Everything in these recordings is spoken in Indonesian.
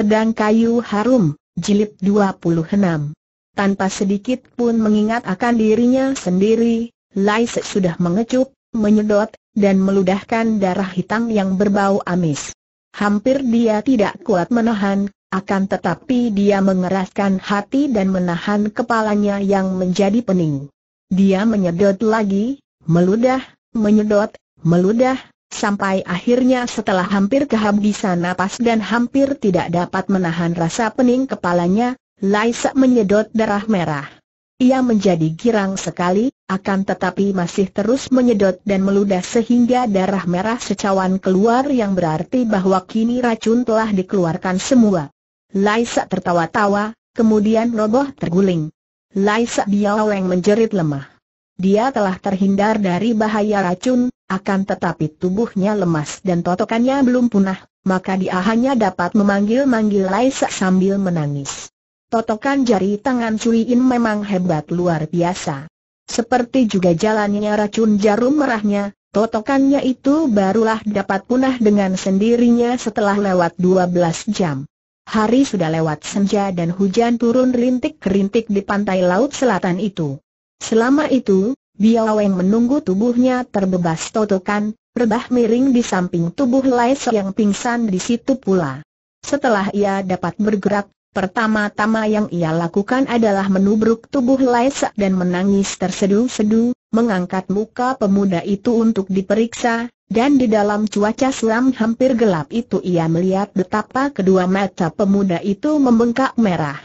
Pedang Kayu Harum, Jilid 26 Tanpa sedikit pun mengingat akan dirinya sendiri, Lai Se sudah mengecup, menyedot, dan meludahkan darah hitam yang berbau amis. Hampir dia tidak kuat menahan, akan tetapi dia mengeraskan hati dan menahan kepalanya yang menjadi pening. Dia menyedot lagi, meludah, menyedot, meludah, sampai akhirnya setelah hampir kehabisan napas dan hampir tidak dapat menahan rasa pening kepalanya, Laisa menyedot darah merah. Ia menjadi girang sekali, akan tetapi masih terus menyedot dan meludah sehingga darah merah secawan keluar yang berarti bahwa kini racun telah dikeluarkan semua. Laisa tertawa-tawa, kemudian roboh terguling. Laisa Biawang menjerit lemah. Dia telah terhindar dari bahaya racun, akan tetapi tubuhnya lemas dan totokannya belum punah, maka dia hanya dapat memanggil-manggil Laisa sambil menangis. Totokan jari tangan Cui In memang hebat luar biasa. Seperti juga jalannya racun jarum merahnya, totokannya itu barulah dapat punah dengan sendirinya setelah lewat 12 jam. Hari sudah lewat senja dan hujan turun rintik-rintik di pantai laut selatan itu. Selama itu, Biaweng menunggu tubuhnya terbebas totokan, rebah miring di samping tubuh Lai yang pingsan di situ pula. Setelah ia dapat bergerak, Pertama-tama yang ia lakukan adalah menubruk tubuh Laisa dan menangis tersedu-sedu, mengangkat muka pemuda itu untuk diperiksa, dan di dalam cuaca suram hampir gelap itu ia melihat betapa kedua mata pemuda itu membengkak merah.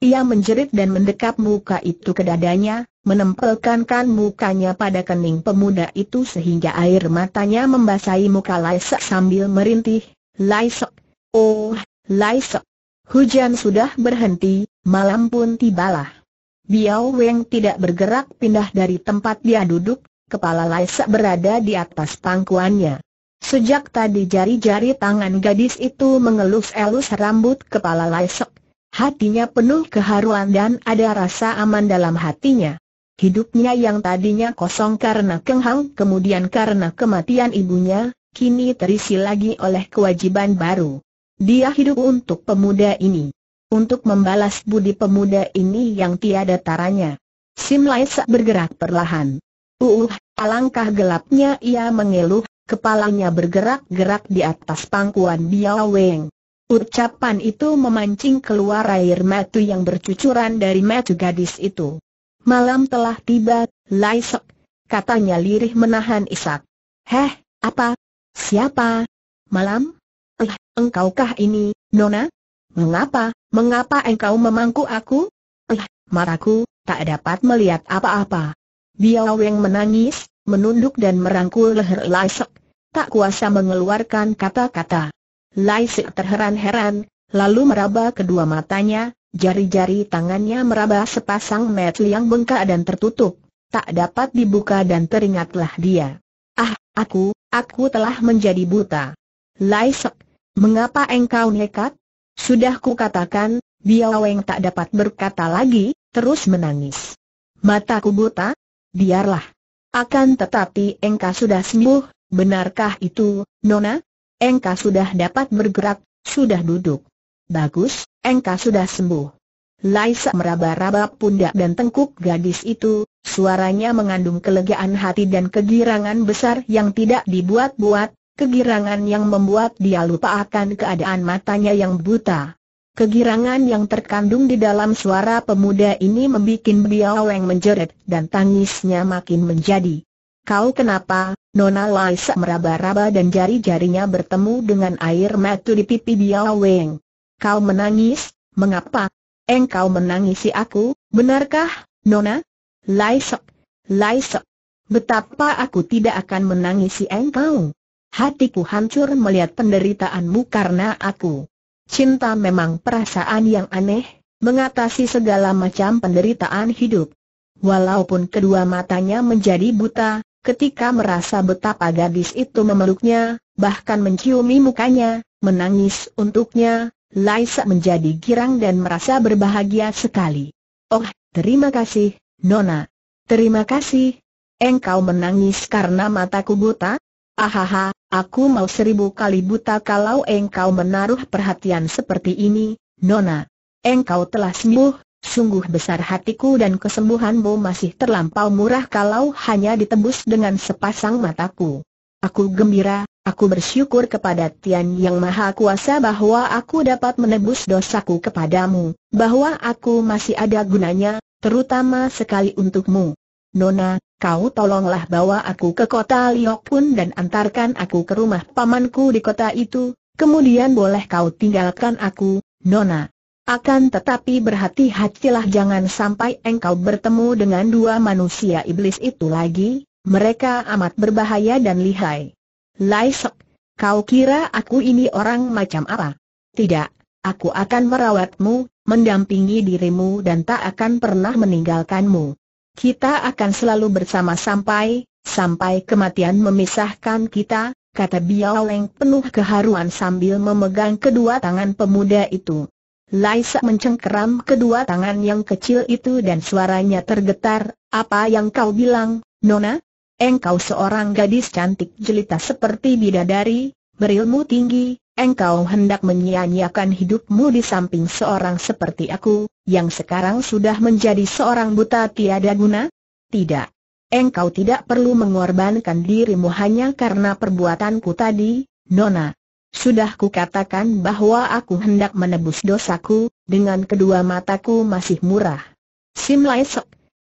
Ia menjerit dan mendekap muka itu ke dadanya, menempelkan kan mukanya pada kening pemuda itu sehingga air matanya membasahi muka Laisek sambil merintih, Laisek, oh, Laisek. Hujan sudah berhenti, malam pun tibalah. Biao Weng tidak bergerak pindah dari tempat dia duduk, kepala Laisek berada di atas pangkuannya. Sejak tadi jari-jari tangan gadis itu mengelus-elus rambut kepala Laisek, Hatinya penuh keharuan dan ada rasa aman dalam hatinya. Hidupnya yang tadinya kosong karena kenghang kemudian karena kematian ibunya, kini terisi lagi oleh kewajiban baru. Dia hidup untuk pemuda ini. Untuk membalas budi pemuda ini yang tiada taranya. Sim Laisa bergerak perlahan. Uh, alangkah gelapnya ia mengeluh, kepalanya bergerak-gerak di atas pangkuan Biao Ucapan itu memancing keluar air mata yang bercucuran dari mata gadis itu. Malam telah tiba, Laisek, katanya lirih menahan isak. Heh, apa? Siapa? Malam? Eh, engkaukah ini, Nona? Mengapa, mengapa engkau memangku aku? Eh, maraku, tak dapat melihat apa-apa. Biao yang menangis, menunduk dan merangkul leher Laisek. Tak kuasa mengeluarkan kata-kata. Lai Sik terheran-heran, lalu meraba kedua matanya, jari-jari tangannya meraba sepasang metel yang bengkak dan tertutup, tak dapat dibuka dan teringatlah dia. Ah, aku, aku telah menjadi buta. Lai Sik, mengapa engkau nekat? Sudah ku katakan, Biaweng tak dapat berkata lagi, terus menangis. Mataku buta? Biarlah. Akan tetapi engkau sudah sembuh, benarkah itu, Nona? engkau sudah dapat bergerak, sudah duduk. Bagus, engkau sudah sembuh. Laisa meraba-raba pundak dan tengkuk gadis itu, suaranya mengandung kelegaan hati dan kegirangan besar yang tidak dibuat-buat, kegirangan yang membuat dia lupa akan keadaan matanya yang buta. Kegirangan yang terkandung di dalam suara pemuda ini membuat Biaweng menjerit dan tangisnya makin menjadi Kau kenapa? Nona Laisa meraba-raba dan jari-jarinya bertemu dengan air mata di pipi Biao Weng. Kau menangis? Mengapa? Engkau menangisi aku, benarkah, Nona? Laisa, Laisa, Betapa aku tidak akan menangisi engkau. Hatiku hancur melihat penderitaanmu karena aku. Cinta memang perasaan yang aneh, mengatasi segala macam penderitaan hidup. Walaupun kedua matanya menjadi buta, ketika merasa betapa gadis itu memeluknya, bahkan menciumi mukanya, menangis untuknya, Laisa menjadi girang dan merasa berbahagia sekali. Oh, terima kasih, Nona. Terima kasih. Engkau menangis karena mataku buta? Ahaha, aku mau seribu kali buta kalau engkau menaruh perhatian seperti ini, Nona. Engkau telah sembuh, Sungguh besar hatiku dan kesembuhanmu masih terlampau murah kalau hanya ditembus dengan sepasang mataku. Aku gembira, aku bersyukur kepada Tian Yang Maha Kuasa bahwa aku dapat menebus dosaku kepadamu, bahwa aku masih ada gunanya, terutama sekali untukmu. Nona, kau tolonglah bawa aku ke kota pun dan antarkan aku ke rumah pamanku di kota itu, kemudian boleh kau tinggalkan aku, Nona. Akan tetapi berhati-hatilah jangan sampai engkau bertemu dengan dua manusia iblis itu lagi, mereka amat berbahaya dan lihai. Lai Sok, kau kira aku ini orang macam apa? Tidak, aku akan merawatmu, mendampingi dirimu dan tak akan pernah meninggalkanmu. Kita akan selalu bersama sampai, sampai kematian memisahkan kita, kata Biao Leng penuh keharuan sambil memegang kedua tangan pemuda itu. Laisa mencengkeram kedua tangan yang kecil itu dan suaranya tergetar, apa yang kau bilang, Nona? Engkau seorang gadis cantik jelita seperti bidadari, berilmu tinggi, engkau hendak menyia-nyiakan hidupmu di samping seorang seperti aku, yang sekarang sudah menjadi seorang buta tiada guna? Tidak. Engkau tidak perlu mengorbankan dirimu hanya karena perbuatanku tadi, Nona. Sudah kukatakan bahwa aku hendak menebus dosaku, dengan kedua mataku masih murah. Sim Lai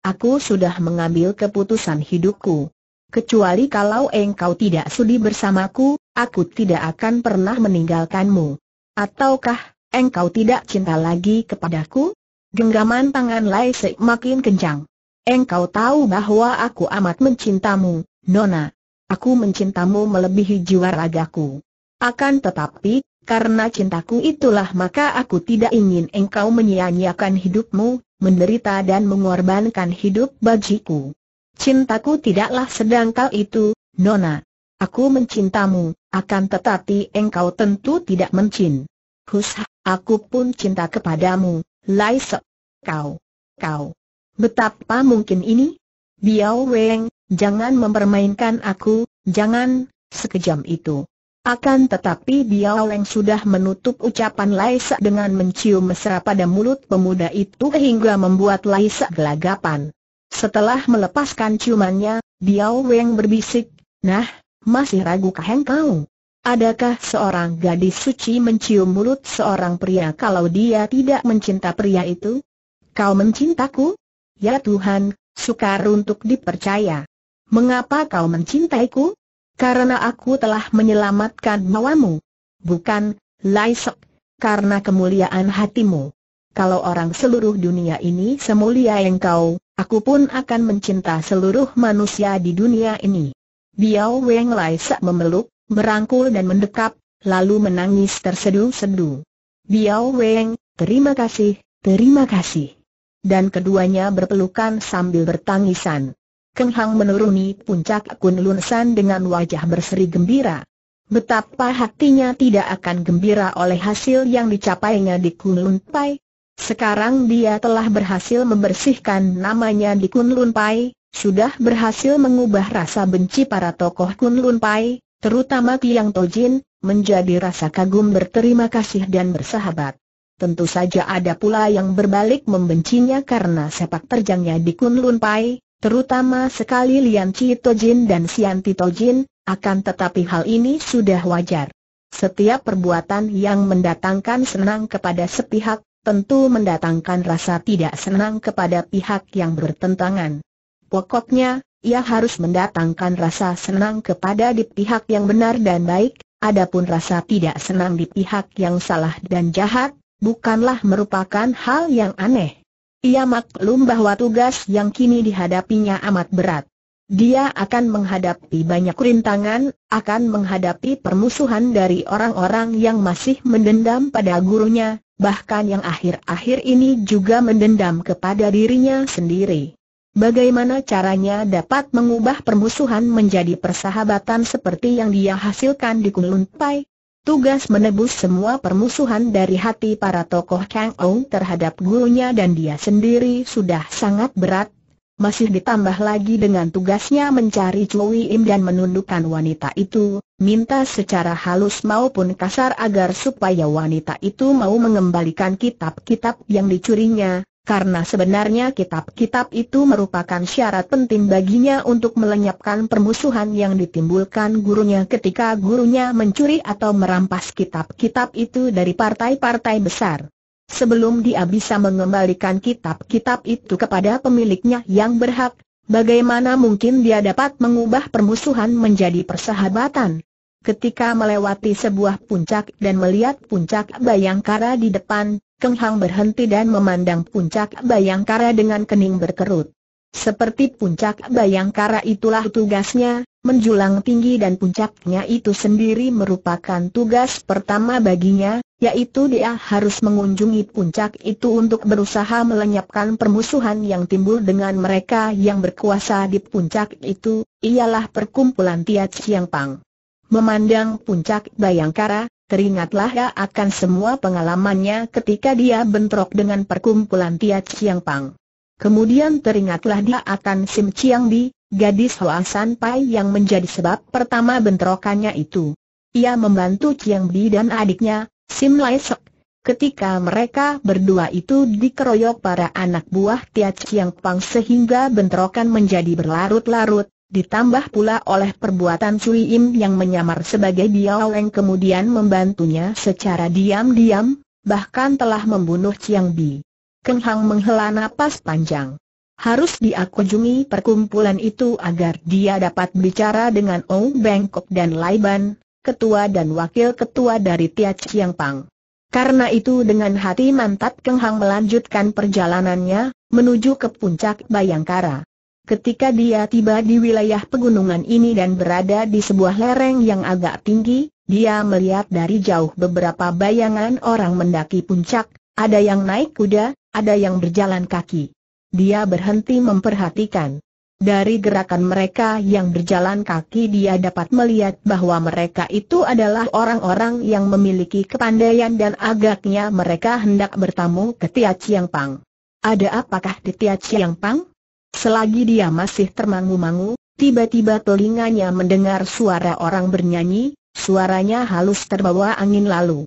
aku sudah mengambil keputusan hidupku. Kecuali kalau engkau tidak sudi bersamaku, aku tidak akan pernah meninggalkanmu. Ataukah engkau tidak cinta lagi kepadaku? Genggaman tangan Lai makin kencang. Engkau tahu bahwa aku amat mencintamu, Nona. Aku mencintamu melebihi jiwa ragaku. Akan tetapi, karena cintaku itulah maka aku tidak ingin engkau menyia-nyiakan hidupmu, menderita dan mengorbankan hidup bajiku. Cintaku tidaklah sedang sedangkal itu, Nona. Aku mencintamu, akan tetapi engkau tentu tidak mencin. Hus, aku pun cinta kepadamu, Laisa. Kau, kau. Betapa mungkin ini? Biao Weng, jangan mempermainkan aku, jangan, sekejam itu. Akan tetapi Biao Leng sudah menutup ucapan Laisa dengan mencium mesra pada mulut pemuda itu hingga membuat Laisa gelagapan. Setelah melepaskan ciumannya, Biao Leng berbisik, Nah, masih ragu ragukah engkau? Adakah seorang gadis suci mencium mulut seorang pria kalau dia tidak mencinta pria itu? Kau mencintaku? Ya Tuhan, sukar untuk dipercaya. Mengapa kau mencintaiku? karena aku telah menyelamatkan mawamu, Bukan, Laisek, karena kemuliaan hatimu. Kalau orang seluruh dunia ini semulia engkau, aku pun akan mencinta seluruh manusia di dunia ini. Biao Weng Laisek memeluk, merangkul dan mendekap, lalu menangis tersedu-sedu. Biao Weng, terima kasih, terima kasih. Dan keduanya berpelukan sambil bertangisan. Keng Hang menuruni puncak Kunlun San dengan wajah berseri gembira. Betapa hatinya tidak akan gembira oleh hasil yang dicapainya di Kunlun Pai. Sekarang dia telah berhasil membersihkan namanya di Kunlun Pai, sudah berhasil mengubah rasa benci para tokoh Kunlun Pai, terutama Tiang Tojin, menjadi rasa kagum berterima kasih dan bersahabat. Tentu saja ada pula yang berbalik membencinya karena sepak terjangnya di Kunlun Pai, Terutama sekali Lian Chito Jin dan Sian Tito Jin, akan tetapi hal ini sudah wajar. Setiap perbuatan yang mendatangkan senang kepada sepihak, tentu mendatangkan rasa tidak senang kepada pihak yang bertentangan. Pokoknya, ia harus mendatangkan rasa senang kepada di pihak yang benar dan baik, adapun rasa tidak senang di pihak yang salah dan jahat, bukanlah merupakan hal yang aneh. Ia maklum bahwa tugas yang kini dihadapinya amat berat. Dia akan menghadapi banyak rintangan, akan menghadapi permusuhan dari orang-orang yang masih mendendam pada gurunya, bahkan yang akhir-akhir ini juga mendendam kepada dirinya sendiri. Bagaimana caranya dapat mengubah permusuhan menjadi persahabatan seperti yang dia hasilkan di Pai? Tugas menebus semua permusuhan dari hati para tokoh Kang Ou terhadap gurunya dan dia sendiri sudah sangat berat. Masih ditambah lagi dengan tugasnya mencari Chloe Im dan menundukkan wanita itu, minta secara halus maupun kasar agar supaya wanita itu mau mengembalikan kitab-kitab yang dicurinya, karena sebenarnya kitab-kitab itu merupakan syarat penting baginya untuk melenyapkan permusuhan yang ditimbulkan gurunya ketika gurunya mencuri atau merampas kitab-kitab itu dari partai-partai besar. Sebelum dia bisa mengembalikan kitab-kitab itu kepada pemiliknya yang berhak, bagaimana mungkin dia dapat mengubah permusuhan menjadi persahabatan? Ketika melewati sebuah puncak dan melihat puncak Bayangkara di depan, Keng Hang berhenti dan memandang puncak Bayangkara dengan kening berkerut. Seperti puncak Bayangkara itulah tugasnya, menjulang tinggi dan puncaknya itu sendiri merupakan tugas pertama baginya, yaitu dia harus mengunjungi puncak itu untuk berusaha melenyapkan permusuhan yang timbul dengan mereka yang berkuasa di puncak itu, ialah perkumpulan Tiat Siang Pang. Memandang puncak Bayangkara, Teringatlah ya akan semua pengalamannya ketika dia bentrok dengan perkumpulan Tia Chiang Pang. Kemudian teringatlah dia akan Sim Chiang Bi, gadis Hoa Pai yang menjadi sebab pertama bentrokannya itu. Ia membantu Chiang Bi dan adiknya, Sim Lai Sek, ketika mereka berdua itu dikeroyok para anak buah Tia Chiang Pang sehingga bentrokan menjadi berlarut-larut, Ditambah pula oleh perbuatan Cui Im yang menyamar sebagai Biao Leng kemudian membantunya secara diam-diam, bahkan telah membunuh Chiang Bi. Keng Hang menghela napas panjang. Harus diakujungi perkumpulan itu agar dia dapat bicara dengan Ong Bangkok dan Ban, ketua dan wakil ketua dari Tia Chiang Pang. Karena itu dengan hati mantap Keng Hang melanjutkan perjalanannya, menuju ke puncak Bayangkara. Ketika dia tiba di wilayah pegunungan ini dan berada di sebuah lereng yang agak tinggi, dia melihat dari jauh beberapa bayangan orang mendaki puncak, ada yang naik kuda, ada yang berjalan kaki. Dia berhenti memperhatikan. Dari gerakan mereka yang berjalan kaki dia dapat melihat bahwa mereka itu adalah orang-orang yang memiliki kepandaian dan agaknya mereka hendak bertamu ke Tia Chiang Pang. Ada apakah di Tia Chiang Pang? Selagi dia masih termangu-mangu, tiba-tiba telinganya mendengar suara orang bernyanyi, suaranya halus terbawa angin lalu.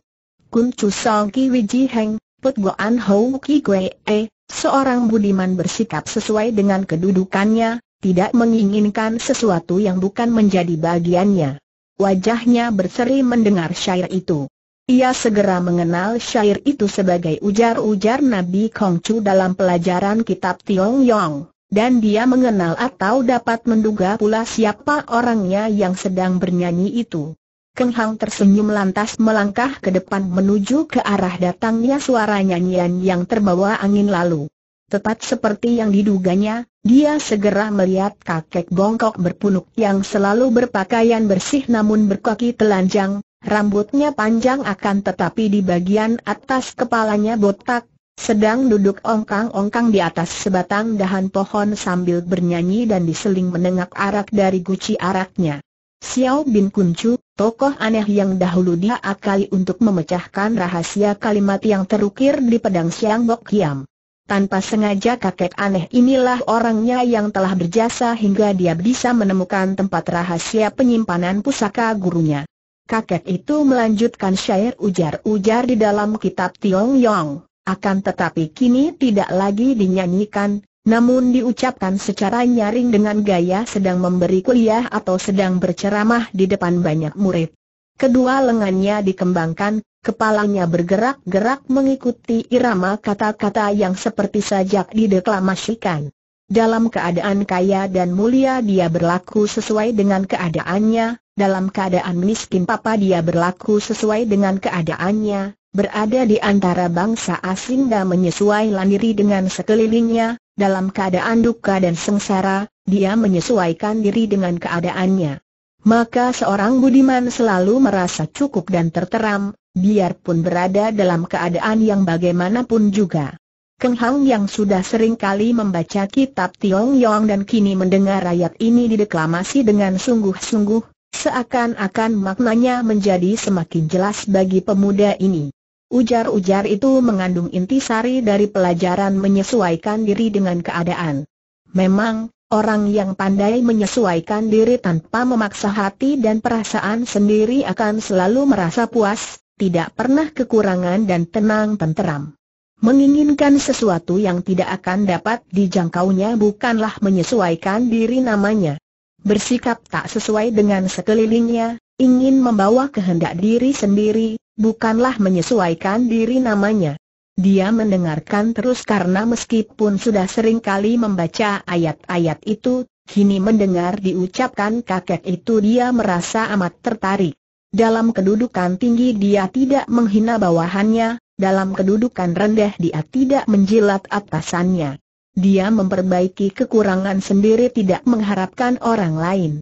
Kun Chu Song Ki Wiji Heng, Put An Hou Ki Kwe E, seorang budiman bersikap sesuai dengan kedudukannya, tidak menginginkan sesuatu yang bukan menjadi bagiannya. Wajahnya berseri mendengar syair itu. Ia segera mengenal syair itu sebagai ujar-ujar Nabi Kong Chu dalam pelajaran kitab Tiong Yong. Dan dia mengenal atau dapat menduga pula siapa orangnya yang sedang bernyanyi itu. Keng Hang tersenyum lantas melangkah ke depan menuju ke arah datangnya suara nyanyian yang terbawa angin lalu. Tepat seperti yang diduganya, dia segera melihat kakek bongkok berpunuk yang selalu berpakaian bersih namun berkaki telanjang, rambutnya panjang akan tetapi di bagian atas kepalanya botak, sedang duduk ongkang-ongkang di atas sebatang dahan pohon sambil bernyanyi dan diseling menengak arak dari guci araknya. Xiao Bin Kuncu, tokoh aneh yang dahulu dia akali untuk memecahkan rahasia kalimat yang terukir di pedang Siang Bok Hiam. Tanpa sengaja kakek aneh inilah orangnya yang telah berjasa hingga dia bisa menemukan tempat rahasia penyimpanan pusaka gurunya. Kakek itu melanjutkan syair ujar-ujar di dalam kitab Tiong Yong akan tetapi kini tidak lagi dinyanyikan, namun diucapkan secara nyaring dengan gaya sedang memberi kuliah atau sedang berceramah di depan banyak murid. Kedua lengannya dikembangkan, kepalanya bergerak-gerak mengikuti irama kata-kata yang seperti sajak dideklamasikan. Dalam keadaan kaya dan mulia dia berlaku sesuai dengan keadaannya, dalam keadaan miskin papa dia berlaku sesuai dengan keadaannya, berada di antara bangsa asing dan menyesuaikan diri dengan sekelilingnya, dalam keadaan duka dan sengsara, dia menyesuaikan diri dengan keadaannya. Maka seorang budiman selalu merasa cukup dan terteram, biarpun berada dalam keadaan yang bagaimanapun juga. Keng Hang yang sudah sering kali membaca kitab Tiong Yong dan kini mendengar ayat ini dideklamasi dengan sungguh-sungguh, seakan-akan maknanya menjadi semakin jelas bagi pemuda ini. Ujar-ujar itu mengandung intisari dari pelajaran menyesuaikan diri dengan keadaan. Memang, Orang yang pandai menyesuaikan diri tanpa memaksa hati dan perasaan sendiri akan selalu merasa puas, tidak pernah kekurangan dan tenang tenteram. Menginginkan sesuatu yang tidak akan dapat dijangkaunya bukanlah menyesuaikan diri namanya. Bersikap tak sesuai dengan sekelilingnya, ingin membawa kehendak diri sendiri, bukanlah menyesuaikan diri namanya. Dia mendengarkan terus karena meskipun sudah sering kali membaca ayat-ayat itu, kini mendengar diucapkan kakek itu dia merasa amat tertarik. Dalam kedudukan tinggi dia tidak menghina bawahannya, dalam kedudukan rendah dia tidak menjilat atasannya. Dia memperbaiki kekurangan sendiri tidak mengharapkan orang lain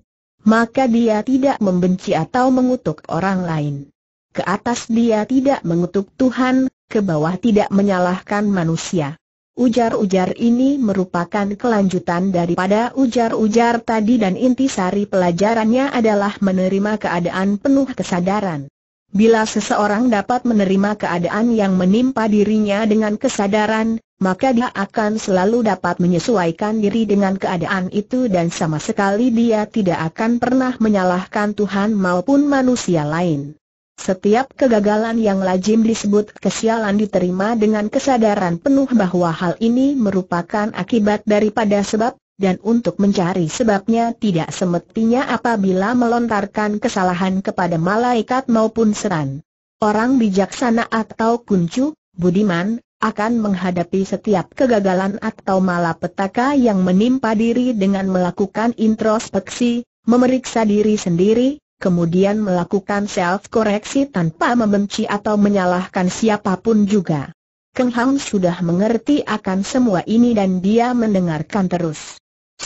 maka dia tidak membenci atau mengutuk orang lain. Ke atas dia tidak mengutuk Tuhan, ke bawah tidak menyalahkan manusia. Ujar-ujar ini merupakan kelanjutan daripada ujar-ujar tadi dan intisari pelajarannya adalah menerima keadaan penuh kesadaran. Bila seseorang dapat menerima keadaan yang menimpa dirinya dengan kesadaran, maka dia akan selalu dapat menyesuaikan diri dengan keadaan itu dan sama sekali dia tidak akan pernah menyalahkan Tuhan maupun manusia lain. Setiap kegagalan yang lazim disebut kesialan diterima dengan kesadaran penuh bahwa hal ini merupakan akibat daripada sebab, dan untuk mencari sebabnya tidak semestinya apabila melontarkan kesalahan kepada malaikat maupun seran. Orang bijaksana atau kuncu, budiman, akan menghadapi setiap kegagalan atau malapetaka yang menimpa diri dengan melakukan introspeksi, memeriksa diri sendiri, kemudian melakukan self-koreksi tanpa membenci atau menyalahkan siapapun juga. Keng Hang sudah mengerti akan semua ini dan dia mendengarkan terus.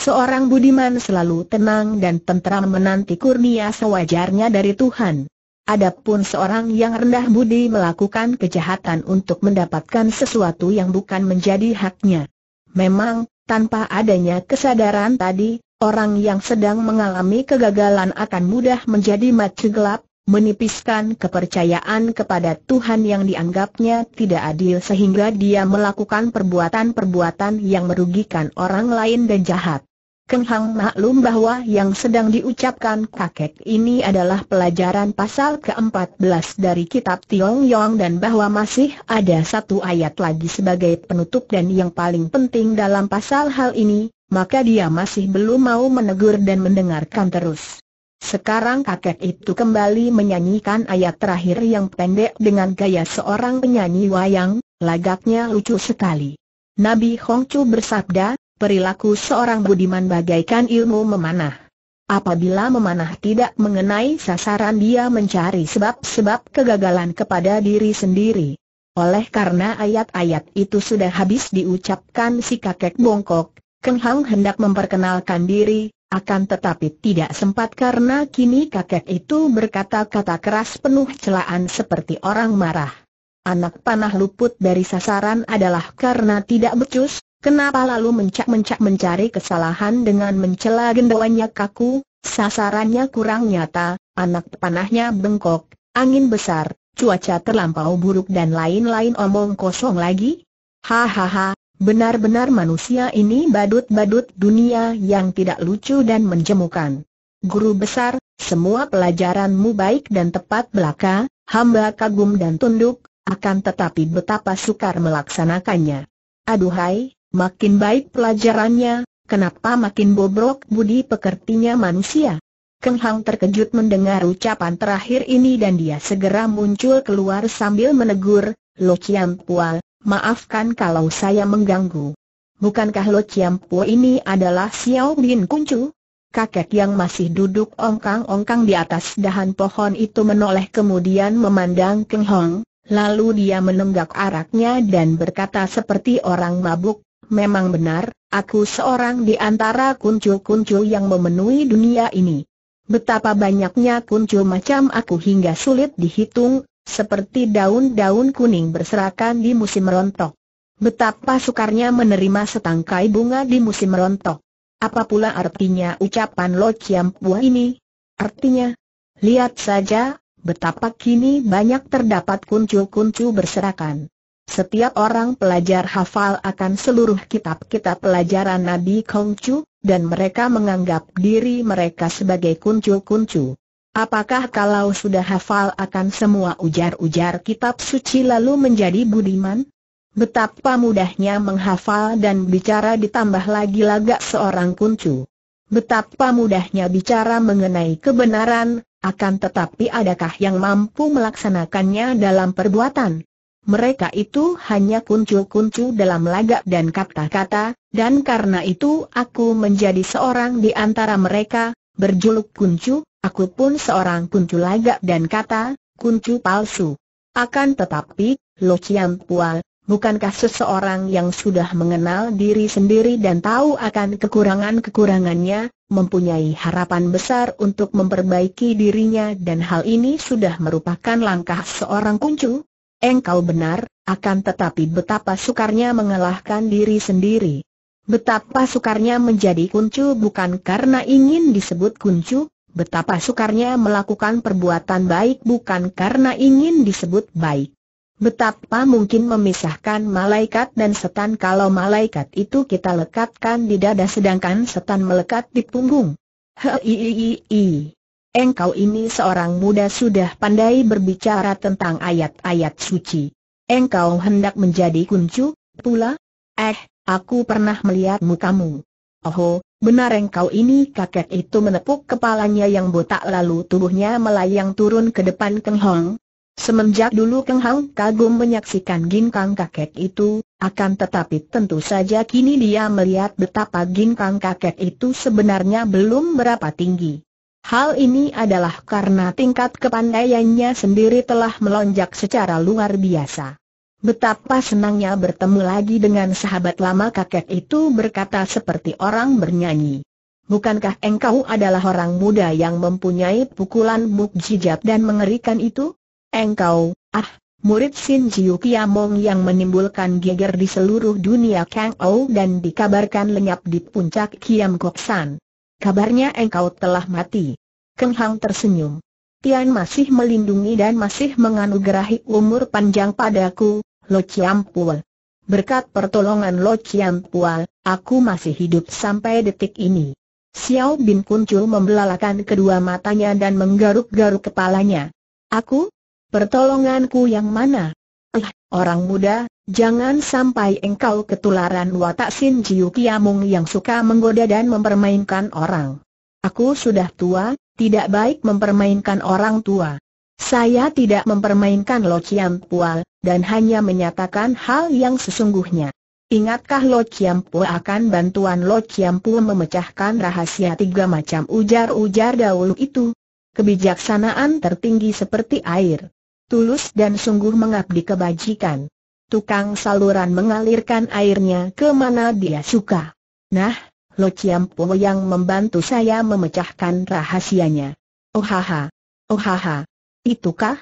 Seorang budiman selalu tenang dan tentram menanti kurnia sewajarnya dari Tuhan. Adapun seorang yang rendah budi melakukan kejahatan untuk mendapatkan sesuatu yang bukan menjadi haknya. Memang, tanpa adanya kesadaran tadi, orang yang sedang mengalami kegagalan akan mudah menjadi mati gelap, menipiskan kepercayaan kepada Tuhan yang dianggapnya tidak adil sehingga dia melakukan perbuatan-perbuatan yang merugikan orang lain dan jahat. Keng Hang maklum bahwa yang sedang diucapkan kakek ini adalah pelajaran pasal ke-14 dari kitab Tiong Yong dan bahwa masih ada satu ayat lagi sebagai penutup dan yang paling penting dalam pasal hal ini, maka dia masih belum mau menegur dan mendengarkan terus. Sekarang kakek itu kembali menyanyikan ayat terakhir yang pendek dengan gaya seorang penyanyi wayang, lagaknya lucu sekali. Nabi Hong Chu bersabda, perilaku seorang budiman bagaikan ilmu memanah. Apabila memanah tidak mengenai sasaran dia mencari sebab-sebab kegagalan kepada diri sendiri. Oleh karena ayat-ayat itu sudah habis diucapkan si kakek bongkok, Keng Hang hendak memperkenalkan diri, akan tetapi tidak sempat karena kini kakek itu berkata-kata keras penuh celaan seperti orang marah. Anak panah luput dari sasaran adalah karena tidak becus, Kenapa lalu mencak-mencak mencari kesalahan dengan mencela gendawanya kaku, sasarannya kurang nyata, anak panahnya bengkok, angin besar, cuaca terlampau buruk dan lain-lain omong kosong lagi? Hahaha, benar-benar manusia ini badut-badut dunia yang tidak lucu dan menjemukan. Guru besar, semua pelajaranmu baik dan tepat belaka, hamba kagum dan tunduk, akan tetapi betapa sukar melaksanakannya. Aduhai, Makin baik pelajarannya, kenapa makin bobrok budi pekertinya manusia? Keng Hang terkejut mendengar ucapan terakhir ini dan dia segera muncul keluar sambil menegur, Lo Chiam Pual, maafkan kalau saya mengganggu. Bukankah Lo Chiam Pual ini adalah Xiao Bin Kuncu? Kakek yang masih duduk ongkang-ongkang di atas dahan pohon itu menoleh kemudian memandang Keng Hong, lalu dia menenggak araknya dan berkata seperti orang mabuk, Memang benar, aku seorang di antara kuncu-kuncu yang memenuhi dunia ini. Betapa banyaknya kuncu macam aku hingga sulit dihitung, seperti daun-daun kuning berserakan di musim rontok. Betapa sukarnya menerima setangkai bunga di musim rontok. Apa pula artinya ucapan Lo Chiam Pua ini? Artinya, lihat saja, betapa kini banyak terdapat kuncu-kuncu berserakan. Setiap orang pelajar hafal akan seluruh kitab-kitab pelajaran Nabi Kongcu, dan mereka menganggap diri mereka sebagai kuncu-kuncu. Apakah kalau sudah hafal akan semua ujar-ujar kitab suci lalu menjadi budiman? Betapa mudahnya menghafal dan bicara ditambah lagi lagak seorang kuncu. Betapa mudahnya bicara mengenai kebenaran, akan tetapi adakah yang mampu melaksanakannya dalam perbuatan? Mereka itu hanya kuncu-kuncu dalam lagak dan kata-kata, dan karena itu aku menjadi seorang di antara mereka, berjuluk kuncu, aku pun seorang kuncu lagak dan kata, kuncu palsu. Akan tetapi, Lo Chiam Pual, bukankah seseorang yang sudah mengenal diri sendiri dan tahu akan kekurangan-kekurangannya, mempunyai harapan besar untuk memperbaiki dirinya dan hal ini sudah merupakan langkah seorang kuncu? Engkau benar, akan tetapi betapa sukarnya mengalahkan diri sendiri. Betapa sukarnya menjadi kuncu bukan karena ingin disebut kuncu, betapa sukarnya melakukan perbuatan baik bukan karena ingin disebut baik. Betapa mungkin memisahkan malaikat dan setan kalau malaikat itu kita lekatkan di dada sedangkan setan melekat di punggung. Hei, Engkau ini seorang muda sudah pandai berbicara tentang ayat-ayat suci. Engkau hendak menjadi kuncu, pula? Eh, aku pernah melihat mukamu. Oh, benar engkau ini kakek itu menepuk kepalanya yang botak lalu tubuhnya melayang turun ke depan Keng Hong. Semenjak dulu Keng Hong kagum menyaksikan ginkang kakek itu, akan tetapi tentu saja kini dia melihat betapa ginkang kakek itu sebenarnya belum berapa tinggi. Hal ini adalah karena tingkat kepandaiannya sendiri telah melonjak secara luar biasa. Betapa senangnya bertemu lagi dengan sahabat lama kakek itu berkata seperti orang bernyanyi. Bukankah engkau adalah orang muda yang mempunyai pukulan mukjizat dan mengerikan itu? Engkau, ah, murid Sin Jiu Kiamong yang menimbulkan geger di seluruh dunia Kang Ou dan dikabarkan lenyap di puncak Kiam Kok San. Kabarnya engkau telah mati. Keng Hang tersenyum. Tian masih melindungi dan masih menganugerahi umur panjang padaku, Lo Chiam Pual. Berkat pertolongan Lo Chiam Pual, aku masih hidup sampai detik ini. Xiao Bin Kuncul membelalakan kedua matanya dan menggaruk-garuk kepalanya. Aku? Pertolonganku yang mana? Eh, orang muda, jangan sampai engkau ketularan watak Sin Jiu Kiamung yang suka menggoda dan mempermainkan orang. Aku sudah tua, tidak baik mempermainkan orang tua. Saya tidak mempermainkan Lo Chiam Pual, dan hanya menyatakan hal yang sesungguhnya. Ingatkah Lo Chiam Pual akan bantuan Lo Chiam Pual memecahkan rahasia tiga macam ujar-ujar dahulu itu? Kebijaksanaan tertinggi seperti air tulus dan sungguh mengabdi kebajikan. Tukang saluran mengalirkan airnya ke mana dia suka. Nah, Lo Chiampo yang membantu saya memecahkan rahasianya. Ohaha, ohaha, itukah?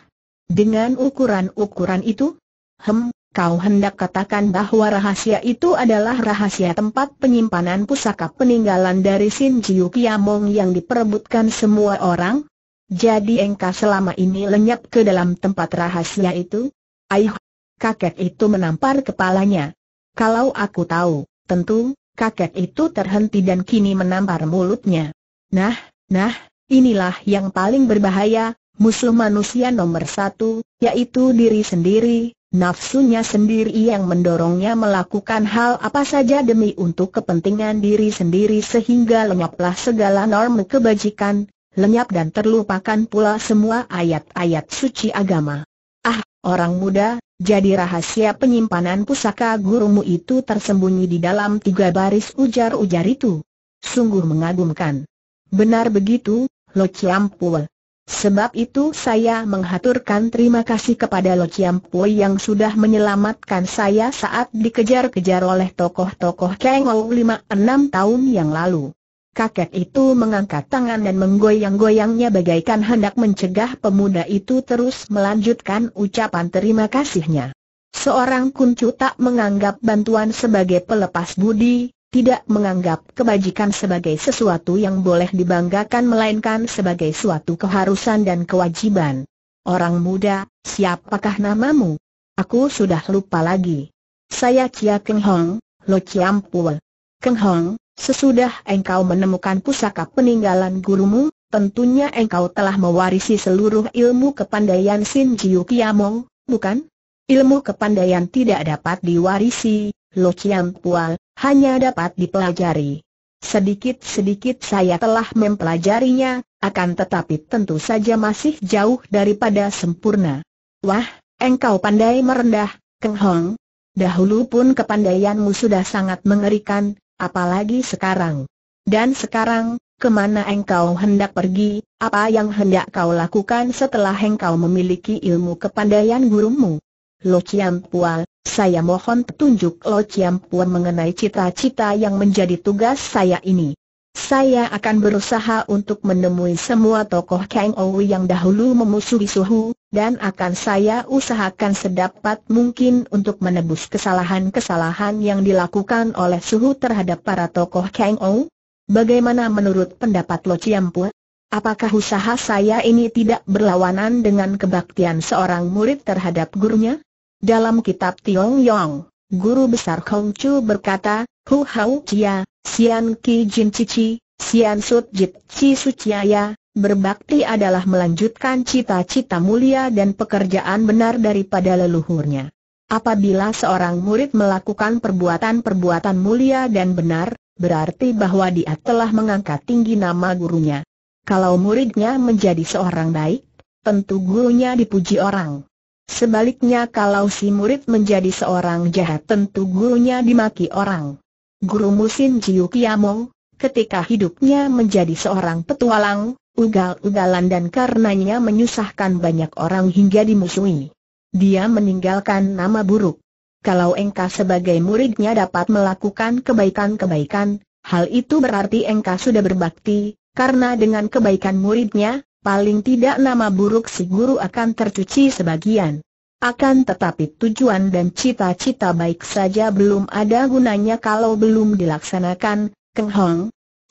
Dengan ukuran-ukuran itu? Hem, kau hendak katakan bahwa rahasia itu adalah rahasia tempat penyimpanan pusaka peninggalan dari Sin Jiu Kiamong yang diperebutkan semua orang? Jadi engkau selama ini lenyap ke dalam tempat rahasia itu? Aih, kakek itu menampar kepalanya. Kalau aku tahu, tentu, kakek itu terhenti dan kini menampar mulutnya. Nah, nah, inilah yang paling berbahaya, musuh manusia nomor satu, yaitu diri sendiri, nafsunya sendiri yang mendorongnya melakukan hal apa saja demi untuk kepentingan diri sendiri sehingga lenyaplah segala norma kebajikan, lenyap dan terlupakan pula semua ayat-ayat suci agama. Ah, orang muda, jadi rahasia penyimpanan pusaka gurumu itu tersembunyi di dalam tiga baris ujar-ujar itu. Sungguh mengagumkan. Benar begitu, Lo Chiampue. Sebab itu saya menghaturkan terima kasih kepada Lo Chiampue yang sudah menyelamatkan saya saat dikejar-kejar oleh tokoh-tokoh Kang Ou 5-6 tahun yang lalu kakek itu mengangkat tangan dan menggoyang-goyangnya bagaikan hendak mencegah pemuda itu terus melanjutkan ucapan terima kasihnya. Seorang kuncu tak menganggap bantuan sebagai pelepas budi, tidak menganggap kebajikan sebagai sesuatu yang boleh dibanggakan melainkan sebagai suatu keharusan dan kewajiban. Orang muda, siapakah namamu? Aku sudah lupa lagi. Saya Chia Keng Hong, Lo Chiam Pul. Keng Hong, Sesudah engkau menemukan pusaka peninggalan gurumu, tentunya engkau telah mewarisi seluruh ilmu kepandaian Sin Jiu Kiamong, bukan? Ilmu kepandaian tidak dapat diwarisi, Lo Chiang Pual, hanya dapat dipelajari. Sedikit-sedikit saya telah mempelajarinya, akan tetapi tentu saja masih jauh daripada sempurna. Wah, engkau pandai merendah, Keng Hong. Dahulu pun kepandaianmu sudah sangat mengerikan, apalagi sekarang. Dan sekarang, kemana engkau hendak pergi, apa yang hendak kau lakukan setelah engkau memiliki ilmu kepandaian gurumu? Lo Chiam Pual, saya mohon petunjuk Lo Chiam Pual mengenai cita-cita yang menjadi tugas saya ini. Saya akan berusaha untuk menemui semua tokoh Kang ou yang dahulu memusuhi Suhu, dan akan saya usahakan sedapat mungkin untuk menebus kesalahan-kesalahan yang dilakukan oleh Suhu terhadap para tokoh Kang ou. Bagaimana menurut pendapat Lo Chiampu? Apakah usaha saya ini tidak berlawanan dengan kebaktian seorang murid terhadap gurunya? Dalam kitab Tiong Yong, Guru Besar Kong Chu berkata, Hu Hao Chia, Sian Ki Jin Cici, Sian Sut Jit Ci Suciaya, berbakti adalah melanjutkan cita-cita mulia dan pekerjaan benar daripada leluhurnya. Apabila seorang murid melakukan perbuatan-perbuatan mulia dan benar, berarti bahwa dia telah mengangkat tinggi nama gurunya. Kalau muridnya menjadi seorang baik, tentu gurunya dipuji orang. Sebaliknya kalau si murid menjadi seorang jahat tentu gurunya dimaki orang. Guru Musin Jiu Kiamong, ketika hidupnya menjadi seorang petualang, ugal-ugalan dan karenanya menyusahkan banyak orang hingga dimusuhi. Dia meninggalkan nama buruk. Kalau engka sebagai muridnya dapat melakukan kebaikan-kebaikan, hal itu berarti engka sudah berbakti, karena dengan kebaikan muridnya, paling tidak nama buruk si guru akan tercuci sebagian. Akan tetapi tujuan dan cita-cita baik saja belum ada gunanya kalau belum dilaksanakan, Keng Hong.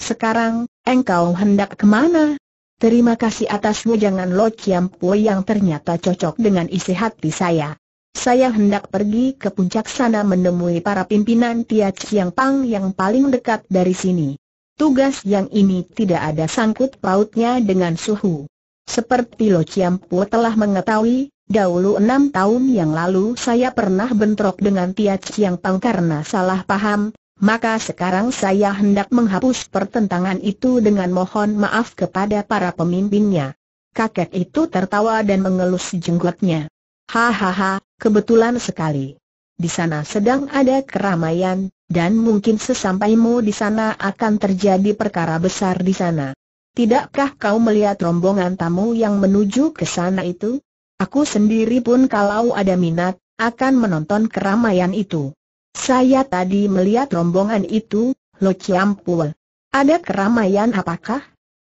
Sekarang, engkau hendak kemana? Terima kasih atas wujangan Lo Chiam Po yang ternyata cocok dengan isi hati saya. Saya hendak pergi ke puncak sana menemui para pimpinan Tia Chiang Pang yang paling dekat dari sini. Tugas yang ini tidak ada sangkut pautnya dengan suhu. Seperti Lo Ciampu telah mengetahui, dahulu enam tahun yang lalu saya pernah bentrok dengan Tia Chiang Pang karena salah paham, maka sekarang saya hendak menghapus pertentangan itu dengan mohon maaf kepada para pemimpinnya. Kakek itu tertawa dan mengelus jenggotnya. Hahaha, kebetulan sekali. Di sana sedang ada keramaian, dan mungkin sesampaimu di sana akan terjadi perkara besar di sana. Tidakkah kau melihat rombongan tamu yang menuju ke sana itu? Aku sendiri pun kalau ada minat, akan menonton keramaian itu. Saya tadi melihat rombongan itu, Lo Ciampul. Ada keramaian apakah?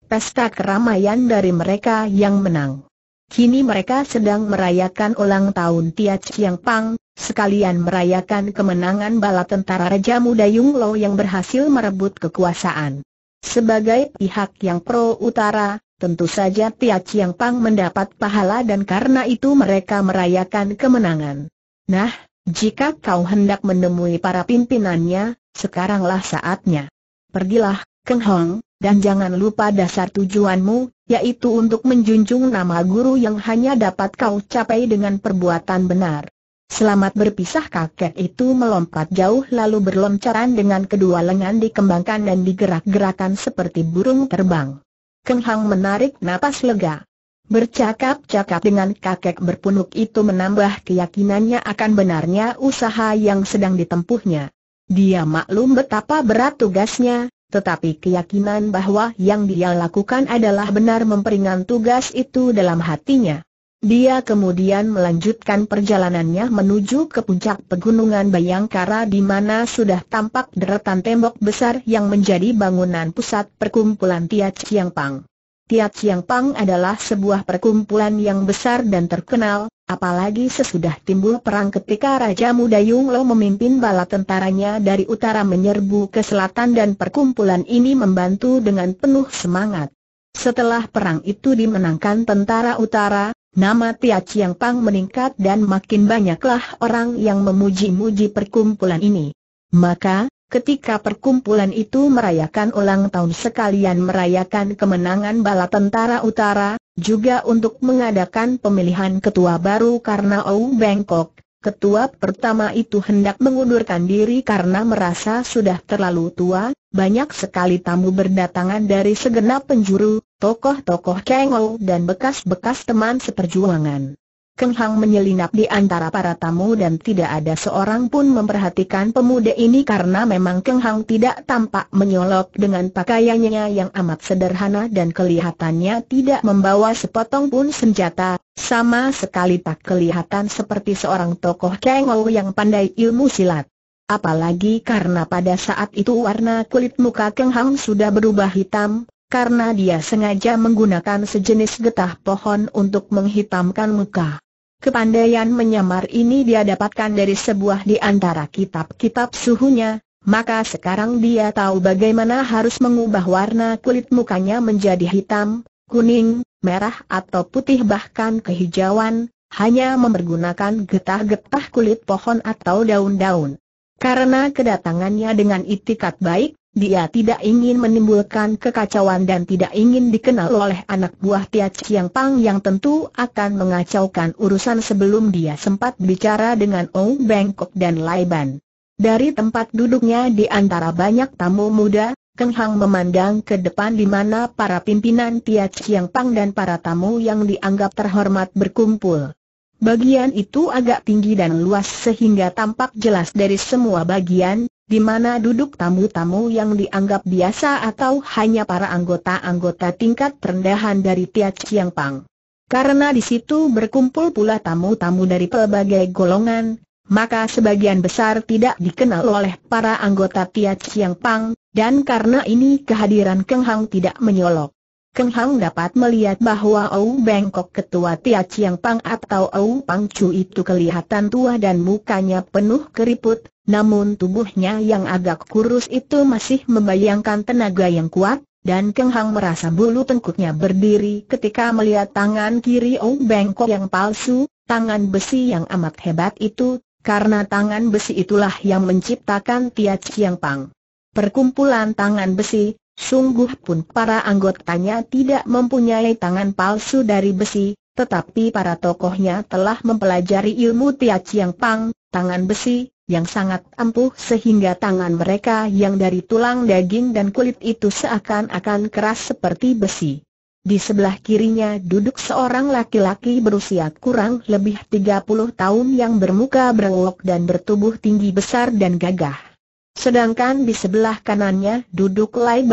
Pesta keramaian dari mereka yang menang. Kini mereka sedang merayakan ulang tahun Tia Chiang Pang, sekalian merayakan kemenangan bala tentara Raja Muda Yung Lo yang berhasil merebut kekuasaan. Sebagai pihak yang pro utara, tentu saja Tia Chiang Pang mendapat pahala dan karena itu mereka merayakan kemenangan. Nah, jika kau hendak menemui para pimpinannya, sekaranglah saatnya. Pergilah Keng Hong, dan jangan lupa dasar tujuanmu, yaitu untuk menjunjung nama guru yang hanya dapat kau capai dengan perbuatan benar. Selamat berpisah kakek itu melompat jauh lalu berloncaran dengan kedua lengan dikembangkan dan digerak-gerakan seperti burung terbang. Keng Hong menarik napas lega. Bercakap-cakap dengan kakek berpunuk itu menambah keyakinannya akan benarnya usaha yang sedang ditempuhnya. Dia maklum betapa berat tugasnya, tetapi keyakinan bahwa yang dia lakukan adalah benar memperingan tugas itu dalam hatinya. Dia kemudian melanjutkan perjalanannya menuju ke puncak pegunungan Bayangkara di mana sudah tampak deretan tembok besar yang menjadi bangunan pusat perkumpulan Tia Chiang Pang. Tiat Siang Pang adalah sebuah perkumpulan yang besar dan terkenal, apalagi sesudah timbul perang ketika Raja Muda Yung Lo memimpin bala tentaranya dari utara menyerbu ke selatan dan perkumpulan ini membantu dengan penuh semangat. Setelah perang itu dimenangkan tentara utara, nama Tiat Siang Pang meningkat dan makin banyaklah orang yang memuji-muji perkumpulan ini. Maka, Ketika perkumpulan itu merayakan ulang tahun sekalian merayakan kemenangan bala tentara utara, juga untuk mengadakan pemilihan ketua baru karena Ou Bangkok, ketua pertama itu hendak mengundurkan diri karena merasa sudah terlalu tua, banyak sekali tamu berdatangan dari segenap penjuru, tokoh-tokoh Kengou dan bekas-bekas teman seperjuangan. Keng Hang menyelinap di antara para tamu dan tidak ada seorang pun memperhatikan pemuda ini karena memang Keng Hang tidak tampak menyolok dengan pakaiannya yang amat sederhana dan kelihatannya tidak membawa sepotong pun senjata, sama sekali tak kelihatan seperti seorang tokoh Kengou yang pandai ilmu silat. Apalagi karena pada saat itu warna kulit muka Keng Hang sudah berubah hitam, karena dia sengaja menggunakan sejenis getah pohon untuk menghitamkan muka. Kepandaian menyamar ini dia dapatkan dari sebuah di antara kitab-kitab suhunya, maka sekarang dia tahu bagaimana harus mengubah warna kulit mukanya menjadi hitam, kuning, merah atau putih bahkan kehijauan, hanya mempergunakan getah-getah kulit pohon atau daun-daun. Karena kedatangannya dengan itikat baik, dia tidak ingin menimbulkan kekacauan dan tidak ingin dikenal oleh anak buah Tia Chiang Pang yang tentu akan mengacaukan urusan sebelum dia sempat bicara dengan Ong Bengkok dan Lai Ban. Dari tempat duduknya di antara banyak tamu muda, Keng Hang memandang ke depan di mana para pimpinan Tia Chiang Pang dan para tamu yang dianggap terhormat berkumpul. Bagian itu agak tinggi dan luas sehingga tampak jelas dari semua bagian, di mana duduk tamu-tamu yang dianggap biasa atau hanya para anggota-anggota tingkat rendahan dari Tiat Chiang Pang. Karena di situ berkumpul pula tamu-tamu dari pelbagai golongan, maka sebagian besar tidak dikenal oleh para anggota Tiat Siang Pang, dan karena ini kehadiran Keng Hang tidak menyolok. Keng Hang dapat melihat bahwa Ou Bengkok ketua Tia Chiang Pang atau Ou Pang Chu itu kelihatan tua dan mukanya penuh keriput, namun tubuhnya yang agak kurus itu masih membayangkan tenaga yang kuat, dan Keng Hang merasa bulu tengkuknya berdiri ketika melihat tangan kiri Ou Bengkok yang palsu, tangan besi yang amat hebat itu, karena tangan besi itulah yang menciptakan Tia Chiang Pang. Perkumpulan tangan besi, Sungguh pun para anggotanya tidak mempunyai tangan palsu dari besi, tetapi para tokohnya telah mempelajari ilmu Tia Chiang Pang, tangan besi, yang sangat ampuh sehingga tangan mereka yang dari tulang daging dan kulit itu seakan-akan keras seperti besi. Di sebelah kirinya duduk seorang laki-laki berusia kurang lebih 30 tahun yang bermuka berwok dan bertubuh tinggi besar dan gagah. Sedangkan di sebelah kanannya duduk Lai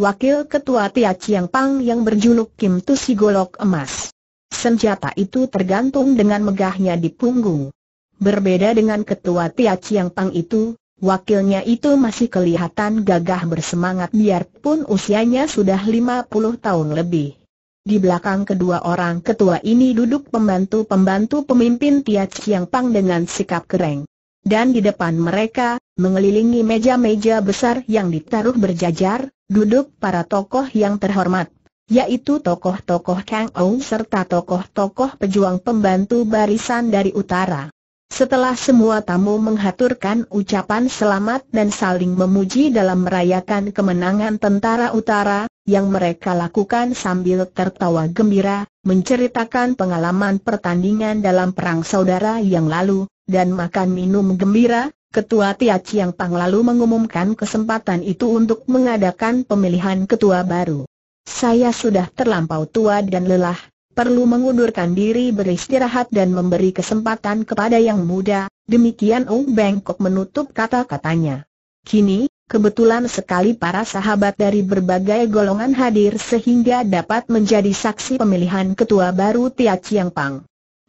wakil ketua Tia Chiang Pang yang berjuluk Kim Tu Golok Emas. Senjata itu tergantung dengan megahnya di punggung. Berbeda dengan ketua Tia Chiang Pang itu, wakilnya itu masih kelihatan gagah bersemangat biarpun usianya sudah 50 tahun lebih. Di belakang kedua orang ketua ini duduk pembantu-pembantu pemimpin Tia Chiang Pang dengan sikap kering dan di depan mereka, mengelilingi meja-meja besar yang ditaruh berjajar, duduk para tokoh yang terhormat, yaitu tokoh-tokoh Kang Ou serta tokoh-tokoh pejuang pembantu barisan dari utara. Setelah semua tamu menghaturkan ucapan selamat dan saling memuji dalam merayakan kemenangan tentara utara, yang mereka lakukan sambil tertawa gembira, menceritakan pengalaman pertandingan dalam perang saudara yang lalu, dan makan minum gembira, Ketua Tia Chiang Pang lalu mengumumkan kesempatan itu untuk mengadakan pemilihan ketua baru. Saya sudah terlampau tua dan lelah, perlu mengundurkan diri beristirahat dan memberi kesempatan kepada yang muda, demikian Ong Bengkok menutup kata-katanya. Kini, kebetulan sekali para sahabat dari berbagai golongan hadir sehingga dapat menjadi saksi pemilihan ketua baru Tia Chiang Pang.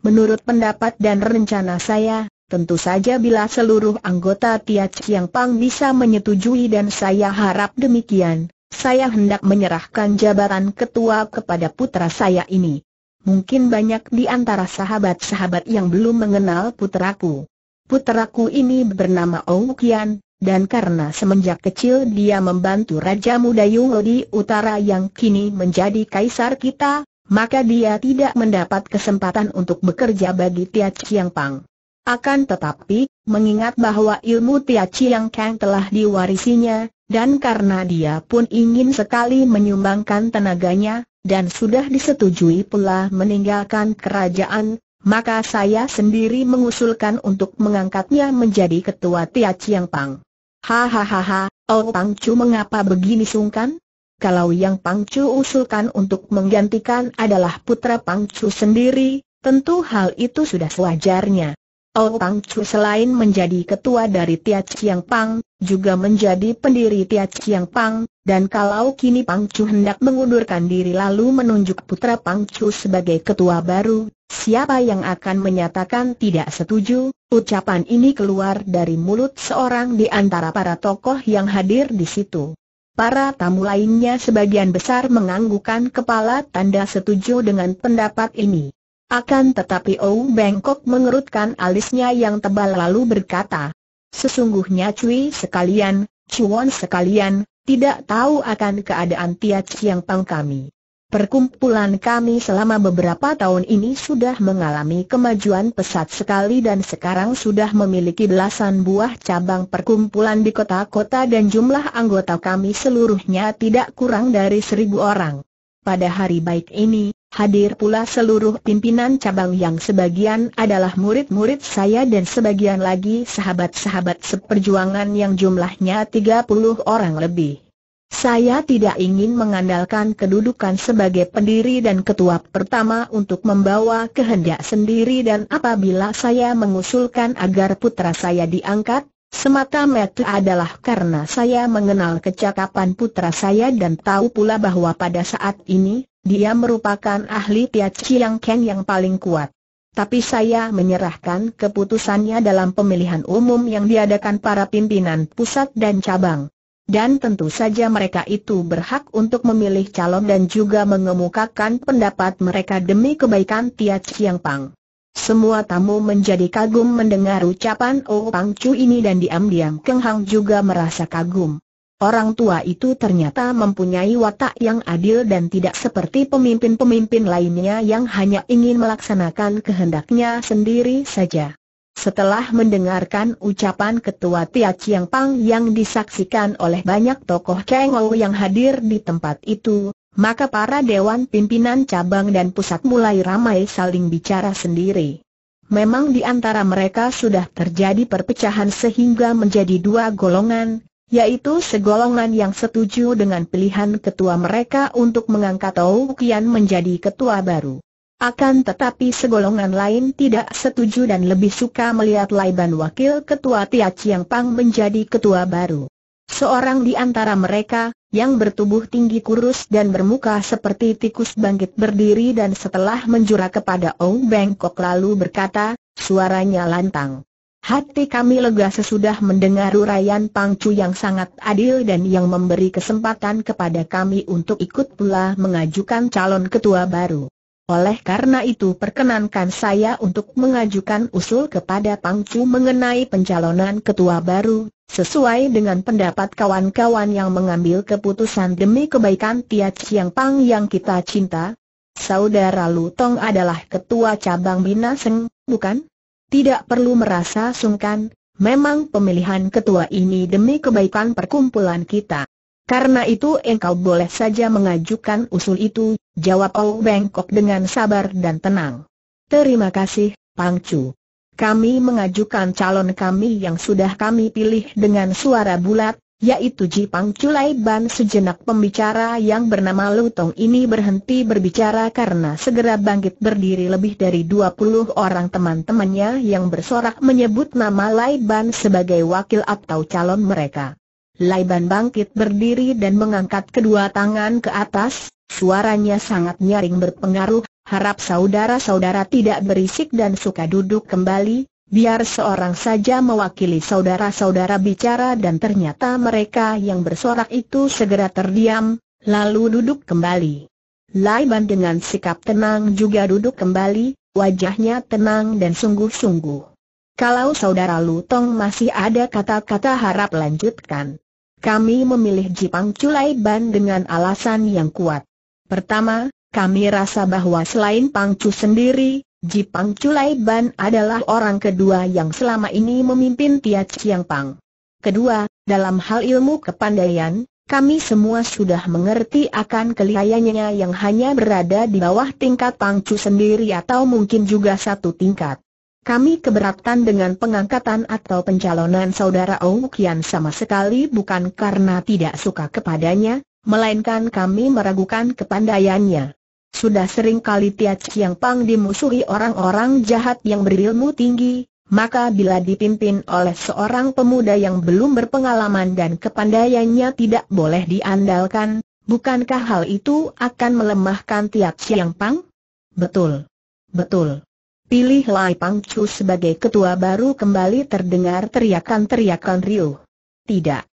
Menurut pendapat dan rencana saya, tentu saja bila seluruh anggota Tia Chiang Pang bisa menyetujui dan saya harap demikian, saya hendak menyerahkan jabatan ketua kepada putra saya ini. Mungkin banyak di antara sahabat-sahabat yang belum mengenal putraku. Putraku ini bernama Ou Kian, dan karena semenjak kecil dia membantu Raja Muda Yung di utara yang kini menjadi kaisar kita, maka dia tidak mendapat kesempatan untuk bekerja bagi Tia Chiang Pang. Akan tetapi, mengingat bahwa ilmu Tia Chiang Kang telah diwarisinya, dan karena dia pun ingin sekali menyumbangkan tenaganya, dan sudah disetujui pula meninggalkan kerajaan, maka saya sendiri mengusulkan untuk mengangkatnya menjadi ketua Tia Chiang Pang. Hahaha, Oh Pang Chu mengapa begini sungkan? kalau yang Pangcu usulkan untuk menggantikan adalah putra Pangcu sendiri, tentu hal itu sudah sewajarnya. Oh Pangcu selain menjadi ketua dari Tia Chiang Pang, juga menjadi pendiri Tia Chiang Pang, dan kalau kini Pangcu hendak mengundurkan diri lalu menunjuk putra Pangcu sebagai ketua baru, siapa yang akan menyatakan tidak setuju? Ucapan ini keluar dari mulut seorang di antara para tokoh yang hadir di situ. Para tamu lainnya sebagian besar menganggukan kepala tanda setuju dengan pendapat ini. Akan tetapi Ou Bengkok mengerutkan alisnya yang tebal lalu berkata, Sesungguhnya Cui sekalian, Cuan sekalian, tidak tahu akan keadaan Tia Chiang Pang kami. Perkumpulan kami selama beberapa tahun ini sudah mengalami kemajuan pesat sekali dan sekarang sudah memiliki belasan buah cabang perkumpulan di kota-kota dan jumlah anggota kami seluruhnya tidak kurang dari seribu orang. Pada hari baik ini, hadir pula seluruh pimpinan cabang yang sebagian adalah murid-murid saya dan sebagian lagi sahabat-sahabat seperjuangan yang jumlahnya 30 orang lebih. Saya tidak ingin mengandalkan kedudukan sebagai pendiri dan ketua pertama untuk membawa kehendak sendiri dan apabila saya mengusulkan agar putra saya diangkat, semata-mata adalah karena saya mengenal kecakapan putra saya dan tahu pula bahwa pada saat ini, dia merupakan ahli Tiat Ken yang paling kuat. Tapi saya menyerahkan keputusannya dalam pemilihan umum yang diadakan para pimpinan pusat dan cabang dan tentu saja mereka itu berhak untuk memilih calon dan juga mengemukakan pendapat mereka demi kebaikan Tia Chiang Pang. Semua tamu menjadi kagum mendengar ucapan Oh Pang Chu ini dan diam-diam Keng Hang juga merasa kagum. Orang tua itu ternyata mempunyai watak yang adil dan tidak seperti pemimpin-pemimpin lainnya yang hanya ingin melaksanakan kehendaknya sendiri saja. Setelah mendengarkan ucapan ketua Tia Chiang Pang yang disaksikan oleh banyak tokoh Ou yang hadir di tempat itu, maka para dewan pimpinan cabang dan pusat mulai ramai saling bicara sendiri. Memang di antara mereka sudah terjadi perpecahan sehingga menjadi dua golongan, yaitu segolongan yang setuju dengan pilihan ketua mereka untuk mengangkat Tou Kian menjadi ketua baru. Akan tetapi segolongan lain tidak setuju dan lebih suka melihat Laiban Wakil Ketua Tia Chiang Pang menjadi ketua baru. Seorang di antara mereka, yang bertubuh tinggi kurus dan bermuka seperti tikus bangkit berdiri dan setelah menjura kepada Ong Bengkok lalu berkata, suaranya lantang. Hati kami lega sesudah mendengar uraian Pangcu yang sangat adil dan yang memberi kesempatan kepada kami untuk ikut pula mengajukan calon ketua baru. Oleh karena itu perkenankan saya untuk mengajukan usul kepada Pangcu mengenai pencalonan ketua baru, sesuai dengan pendapat kawan-kawan yang mengambil keputusan demi kebaikan Tia Chiang Pang yang kita cinta. Saudara Lu Tong adalah ketua cabang Binaseng, bukan? Tidak perlu merasa sungkan, memang pemilihan ketua ini demi kebaikan perkumpulan kita. Karena itu engkau boleh saja mengajukan usul itu, jawab Ou Bengkok dengan sabar dan tenang. Terima kasih, Pang Pangcu. Kami mengajukan calon kami yang sudah kami pilih dengan suara bulat, yaitu Ji Pang Chu Lai Ban sejenak pembicara yang bernama Lu Tong ini berhenti berbicara karena segera bangkit berdiri lebih dari 20 orang teman-temannya yang bersorak menyebut nama Lai Ban sebagai wakil atau calon mereka. Laiban bangkit berdiri dan mengangkat kedua tangan ke atas, suaranya sangat nyaring berpengaruh, harap saudara-saudara tidak berisik dan suka duduk kembali, biar seorang saja mewakili saudara-saudara bicara dan ternyata mereka yang bersorak itu segera terdiam, lalu duduk kembali. Laiban dengan sikap tenang juga duduk kembali, wajahnya tenang dan sungguh-sungguh. Kalau saudara Lutong masih ada kata-kata harap lanjutkan kami memilih Jipang Culai Ban dengan alasan yang kuat. Pertama, kami rasa bahwa selain Pang Pangcu sendiri, Jipang Culai Ban adalah orang kedua yang selama ini memimpin Tiat Chiang Pang. Kedua, dalam hal ilmu kepandaian, kami semua sudah mengerti akan kelihayannya yang hanya berada di bawah tingkat Pang Pangcu sendiri atau mungkin juga satu tingkat. Kami keberatan dengan pengangkatan atau pencalonan saudara Ong Kian sama sekali bukan karena tidak suka kepadanya, melainkan kami meragukan kepandaiannya. Sudah sering kali Tia Chiang Pang dimusuhi orang-orang jahat yang berilmu tinggi, maka bila dipimpin oleh seorang pemuda yang belum berpengalaman dan kepandaiannya tidak boleh diandalkan, bukankah hal itu akan melemahkan Tia Chiang Pang? Betul. Betul. Pilih Lai Pang Chu sebagai ketua baru kembali terdengar teriakan-teriakan riuh. Tidak.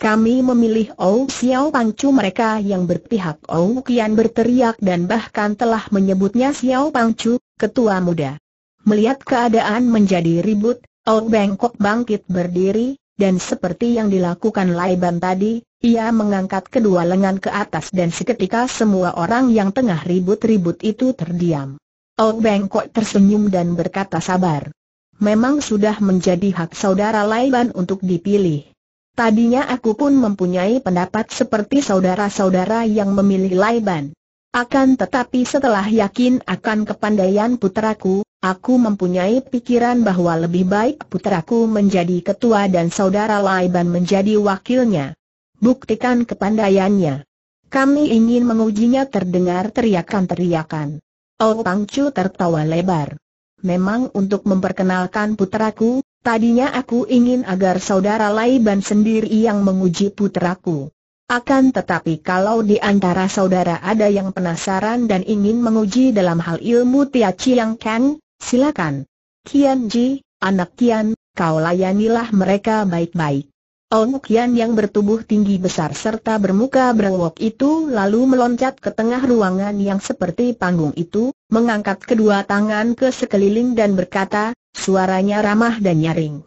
Kami memilih Ou Xiao Pang Chu mereka yang berpihak Ou Kian berteriak dan bahkan telah menyebutnya Xiao Pang Chu, ketua muda. Melihat keadaan menjadi ribut, Ou Bengkok bangkit berdiri, dan seperti yang dilakukan Lai Ban tadi, ia mengangkat kedua lengan ke atas dan seketika semua orang yang tengah ribut-ribut itu terdiam. Ong Bengkok tersenyum dan berkata sabar. Memang sudah menjadi hak saudara Laiban untuk dipilih. Tadinya aku pun mempunyai pendapat seperti saudara-saudara yang memilih Laiban. Akan tetapi setelah yakin akan kepandaian puteraku, aku mempunyai pikiran bahwa lebih baik puteraku menjadi ketua dan saudara Laiban menjadi wakilnya. Buktikan kepandaiannya. Kami ingin mengujinya terdengar teriakan-teriakan. Tau Chu tertawa lebar. Memang untuk memperkenalkan puteraku, tadinya aku ingin agar saudara Ban sendiri yang menguji puteraku. Akan tetapi kalau di antara saudara ada yang penasaran dan ingin menguji dalam hal ilmu Tia Chiang Kang, silakan. Kian Ji, anak Kian, kau layanilah mereka baik-baik kian yang bertubuh tinggi besar serta bermuka berwok itu lalu meloncat ke tengah ruangan yang seperti panggung itu, mengangkat kedua tangan ke sekeliling dan berkata, suaranya ramah dan nyaring.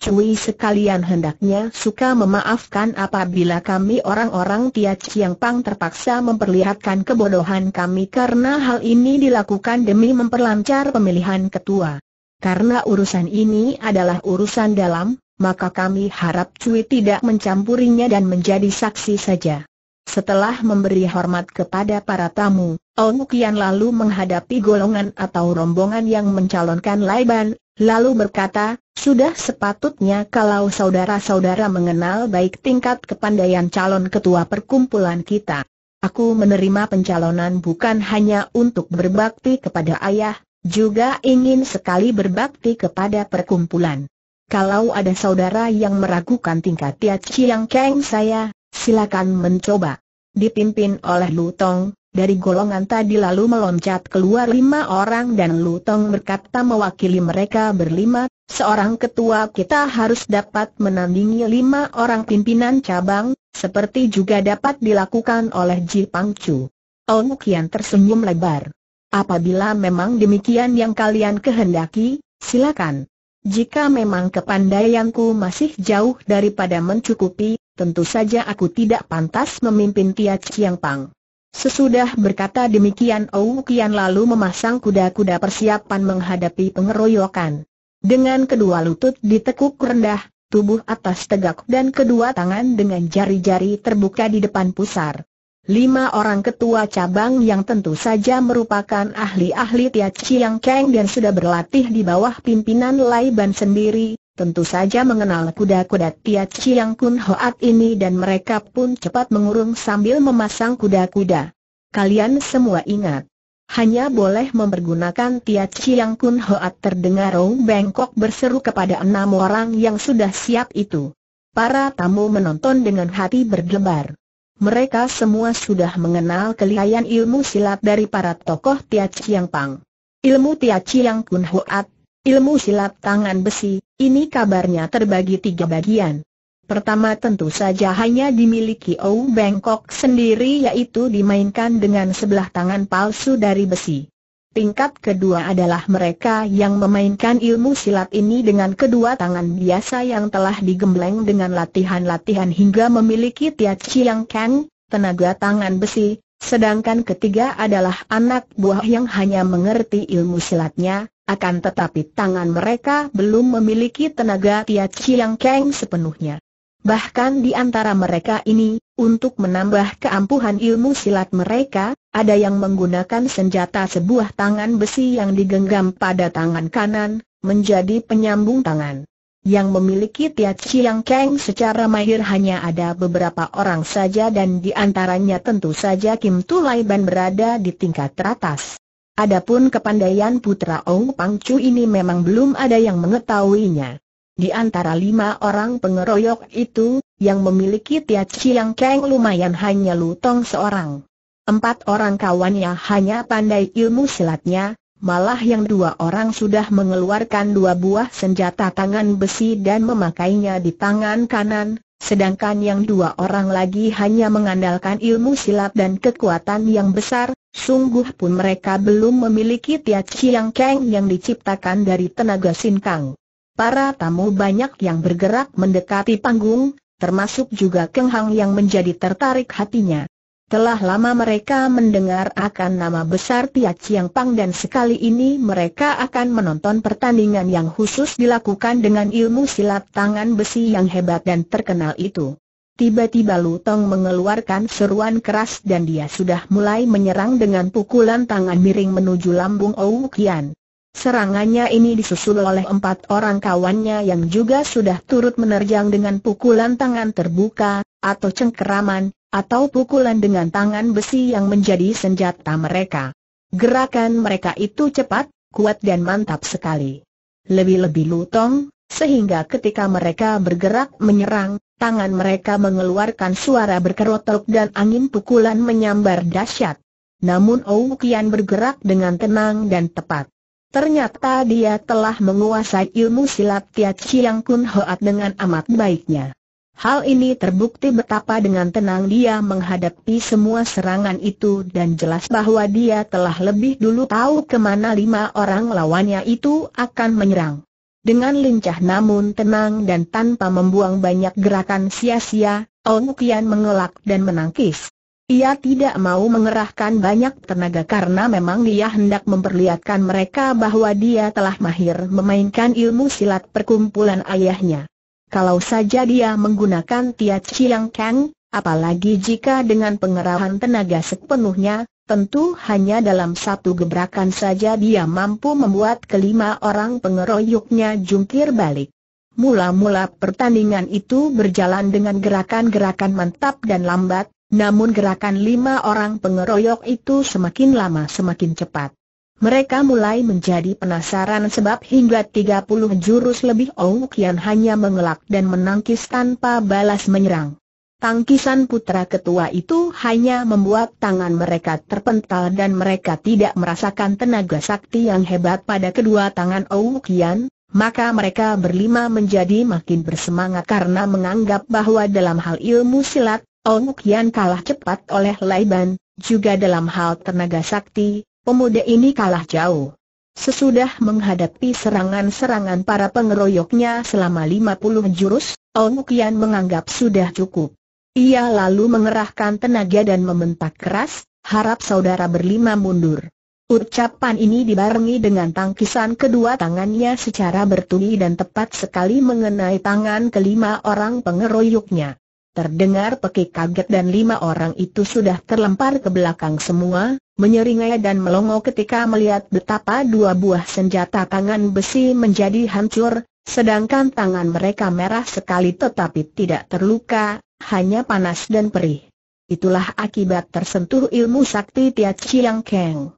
Cui sekalian hendaknya suka memaafkan apabila kami orang-orang Tia Chiang Pang terpaksa memperlihatkan kebodohan kami karena hal ini dilakukan demi memperlancar pemilihan ketua. Karena urusan ini adalah urusan dalam, maka kami harap Cui tidak mencampurinya dan menjadi saksi saja. Setelah memberi hormat kepada para tamu, Ong Kian lalu menghadapi golongan atau rombongan yang mencalonkan Laiban, lalu berkata, sudah sepatutnya kalau saudara-saudara mengenal baik tingkat kepandaian calon ketua perkumpulan kita. Aku menerima pencalonan bukan hanya untuk berbakti kepada ayah, juga ingin sekali berbakti kepada perkumpulan. Kalau ada saudara yang meragukan tingkat Tia Chiang Kang saya, silakan mencoba. Dipimpin oleh Lu Tong, dari golongan tadi lalu meloncat keluar lima orang dan Lu Tong berkata mewakili mereka berlima, seorang ketua kita harus dapat menandingi lima orang pimpinan cabang, seperti juga dapat dilakukan oleh Ji Pang Chu. Ong Kian tersenyum lebar. Apabila memang demikian yang kalian kehendaki, silakan. Jika memang kepandaianku masih jauh daripada mencukupi, tentu saja aku tidak pantas memimpin Tia Chiang Pang. Sesudah berkata demikian Ou Kian lalu memasang kuda-kuda persiapan menghadapi pengeroyokan. Dengan kedua lutut ditekuk rendah, tubuh atas tegak dan kedua tangan dengan jari-jari terbuka di depan pusar lima orang ketua cabang yang tentu saja merupakan ahli-ahli Tia Chiang Kang dan sudah berlatih di bawah pimpinan Lai Ban sendiri, tentu saja mengenal kuda-kuda Tia Chiang Kun Hoat ini dan mereka pun cepat mengurung sambil memasang kuda-kuda. Kalian semua ingat, hanya boleh mempergunakan Tia Chiang Kun Hoat terdengar Rong Bengkok berseru kepada enam orang yang sudah siap itu. Para tamu menonton dengan hati berdebar. Mereka semua sudah mengenal kelihayan ilmu silat dari para tokoh Tia Chiang Pang. Ilmu Tia Chiang Kun Hoat, ilmu silat tangan besi, ini kabarnya terbagi tiga bagian. Pertama tentu saja hanya dimiliki Ou Bangkok sendiri yaitu dimainkan dengan sebelah tangan palsu dari besi. Tingkat kedua adalah mereka yang memainkan ilmu silat ini dengan kedua tangan biasa yang telah digembleng dengan latihan-latihan hingga memiliki tiat ciang kang, tenaga tangan besi, sedangkan ketiga adalah anak buah yang hanya mengerti ilmu silatnya, akan tetapi tangan mereka belum memiliki tenaga tiat ciang kang sepenuhnya. Bahkan di antara mereka ini, untuk menambah keampuhan ilmu silat mereka, ada yang menggunakan senjata sebuah tangan besi yang digenggam pada tangan kanan, menjadi penyambung tangan. Yang memiliki Tiat Chiang Keng secara mahir hanya ada beberapa orang saja dan di antaranya tentu saja Kim Tulai Ban berada di tingkat teratas. Adapun kepandaian putra Ong Pang Chu ini memang belum ada yang mengetahuinya. Di antara lima orang pengeroyok itu, yang memiliki Tia Chiang Kang lumayan hanya Lutong seorang. Empat orang kawannya hanya pandai ilmu silatnya, malah yang dua orang sudah mengeluarkan dua buah senjata tangan besi dan memakainya di tangan kanan, Sedangkan yang dua orang lagi hanya mengandalkan ilmu silat dan kekuatan yang besar, sungguh pun mereka belum memiliki Tia Chiang Keng yang diciptakan dari tenaga sinkang. Para tamu banyak yang bergerak mendekati panggung, termasuk juga Keng Hang yang menjadi tertarik hatinya. Telah lama mereka mendengar akan nama besar Tia Chiang Pang dan sekali ini mereka akan menonton pertandingan yang khusus dilakukan dengan ilmu silat tangan besi yang hebat dan terkenal itu. Tiba-tiba Lu Tong mengeluarkan seruan keras dan dia sudah mulai menyerang dengan pukulan tangan miring menuju lambung Ou Kian. Serangannya ini disusul oleh empat orang kawannya yang juga sudah turut menerjang dengan pukulan tangan terbuka, atau cengkeraman, atau pukulan dengan tangan besi yang menjadi senjata mereka. Gerakan mereka itu cepat, kuat dan mantap sekali. Lebih-lebih lutong, sehingga ketika mereka bergerak menyerang, tangan mereka mengeluarkan suara berkerotok dan angin pukulan menyambar dahsyat. Namun Ou Kian bergerak dengan tenang dan tepat. Ternyata dia telah menguasai ilmu silat Tiat Chiang Kun Hoat dengan amat baiknya. Hal ini terbukti betapa dengan tenang dia menghadapi semua serangan itu dan jelas bahwa dia telah lebih dulu tahu kemana lima orang lawannya itu akan menyerang. Dengan lincah namun tenang dan tanpa membuang banyak gerakan sia-sia, Ong Kian mengelak dan menangkis. Ia tidak mau mengerahkan banyak tenaga karena memang dia hendak memperlihatkan mereka bahwa dia telah mahir memainkan ilmu silat perkumpulan ayahnya. Kalau saja dia menggunakan Tia Chiang Kang, apalagi jika dengan pengerahan tenaga sepenuhnya, tentu hanya dalam satu gebrakan saja dia mampu membuat kelima orang pengeroyoknya jungkir balik. Mula-mula pertandingan itu berjalan dengan gerakan-gerakan mantap dan lambat, namun gerakan lima orang pengeroyok itu semakin lama semakin cepat. Mereka mulai menjadi penasaran sebab hingga 30 jurus lebih Ong Kian hanya mengelak dan menangkis tanpa balas menyerang. Tangkisan putra ketua itu hanya membuat tangan mereka terpental dan mereka tidak merasakan tenaga sakti yang hebat pada kedua tangan Ong Kian, maka mereka berlima menjadi makin bersemangat karena menganggap bahwa dalam hal ilmu silat, Kian kalah cepat oleh Ban, juga dalam hal tenaga sakti, pemuda ini kalah jauh. Sesudah menghadapi serangan-serangan para pengeroyoknya selama 50 jurus, Kian menganggap sudah cukup. Ia lalu mengerahkan tenaga dan membentak keras, harap saudara berlima mundur. Ucapan ini dibarengi dengan tangkisan kedua tangannya secara bertubi dan tepat sekali mengenai tangan kelima orang pengeroyoknya. Terdengar pekik kaget dan lima orang itu sudah terlempar ke belakang semua, menyeringai dan melongo ketika melihat betapa dua buah senjata tangan besi menjadi hancur, sedangkan tangan mereka merah sekali tetapi tidak terluka, hanya panas dan perih. Itulah akibat tersentuh ilmu sakti Tia Chiang Keng.